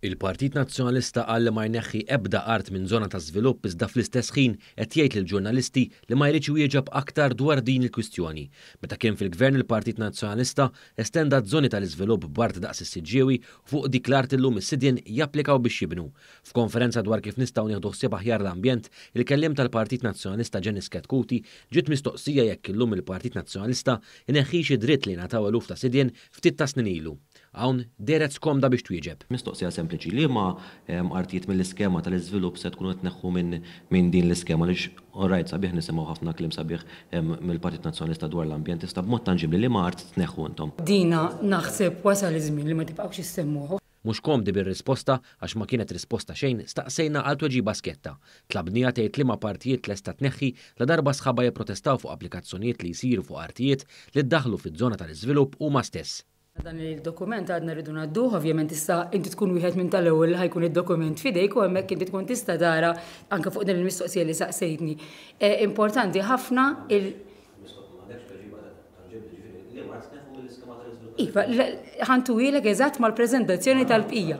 Il-Partit Nazzjonalista qal li ma jneħħi ebda art minn zona ta' Zvilupp iżda fl-istess ħin qed jgħid lill-ġurnalisti li ma jridx jieġab aktar dwar din il-kwistjoni. Meta kien fil-Gvern il-Partit Nazzjonalista estenda żoni tal-iżvilupp bart daqs is-siġġiewi fuq dik l-art illum is-sidjen japplikaw biex jibnu. F'konferenza dwar kif nistgħu nieħdu ħsieb aħjar l-ambjent, il kellim tal-Partit Nazzjonalista Ġenis Katkuti ġiet mistoqsija jekk illum il-Partit Nazzjonalista ineħħix dritt li nataw eluf ta' sidjen ftit ta' snin ilu. Hawn deret skomda biex twieġeb. Mistoqsija sempliċi li ma artijiet mill-iskema tal izvilup se tkun qed neħħu minn din l-iskema x orrajt sabiħ nisimaw ħafna klim sabiħ mill-Partit Nazzjonalista dwar l-ambjent iżda b'mod tanġibli li ma art tneħħu intom. Dina naħseb wasal iż-żmien li ma tibqawx issemmuha. Mux komdi bil-risposta għax ma kienet risposta xejn staqsejna għal tweġi basketta. Tlabnija tgħid li ma partijiet lesta tneħħi la darba sħaba jipprotestaw fuq applikazzjonijiet li jsiru fuq artijiet li ddaħlu fiż-żona tal-iżvilupp huma stess. Dan il-dokument għadna rridu naddu, ovvjament issa inti tkun wieħed minn tal-ewwel ħajkun id-dokument fidejk u hemmhekk inti tkun tista' dara anke fuq din il-mistoqsija li saqsejtni. E, importanti ħafna il- Iva, ħantu ilek eżatt mal-prezentazzjoni tal-bqija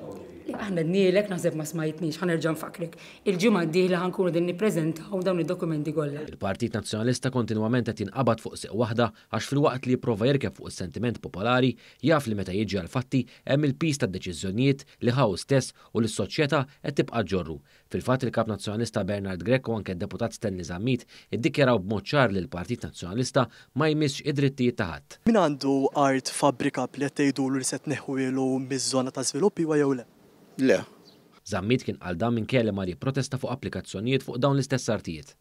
aħna nielek naħseb ma smajtnix, ħanerġan fakrek. il ġimgħa d-dihla ħankunu din nippreżentaw dawn id-dokumenti kollha. Il-Partit Nazzjonalista kontinwament qed jinqabad fuq seq waħda għax fil-waqt li jipprova jerkeb fuq is-sentiment popolari jaf li meta jiġi għal fatti hemm il-pista deċiżjonijiet li ħaw stess u l-soċjetà qed tibqa' ġorru. Fil-fatt il-Kap Nazzjonalista Bernard Greco anke deputat Stenni Zammit iddikjaraw b'mod ċar li l-Partit Nazzjonalista ma jmissx id-drittijiet ta' ħadd. Min għandu art fabrika li qed tgħidu li se tneħħu ilu miż-żona ta' żviluppi jew le? Le. Zammit kien għal dan minn kelema li protesta fuq applikazzjonijiet fuq dawn l-istess artijiet.